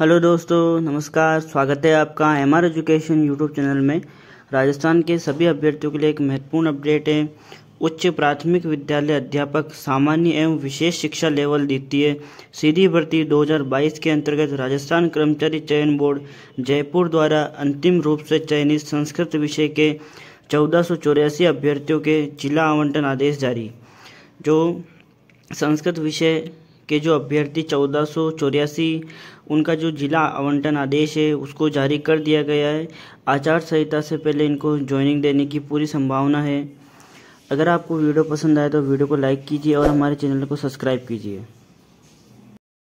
hello दोस्तों नमस्कार स्वागत है आपका M R education YouTube channel में राजस्थान के सभी अभ्यर्थियों के लिए एक महत्वपूर्ण अपडेट है उच्च प्राथमिक विद्यालय अध्यापक सामान्य एवं विशेष शिक्षा लेवल द्वितीय सीधी भर्ती 2022 के अंतर्गत राजस्थान कर्मचारी चयन बोर्ड जयपुर द्वारा अंतिम रूप से चयनित संस्कृत विषय के चौदह अभ्यर्थियों के जिला आवंटन आदेश जारी जो संस्कृत विषय के जो अभ्यर्थी चौदह उनका जो जिला आवंटन आदेश है उसको जारी कर दिया गया है आचार संहिता से पहले इनको ज्वाइनिंग देने की पूरी संभावना है अगर आपको वीडियो पसंद आए तो वीडियो को लाइक कीजिए और हमारे चैनल को सब्सक्राइब कीजिए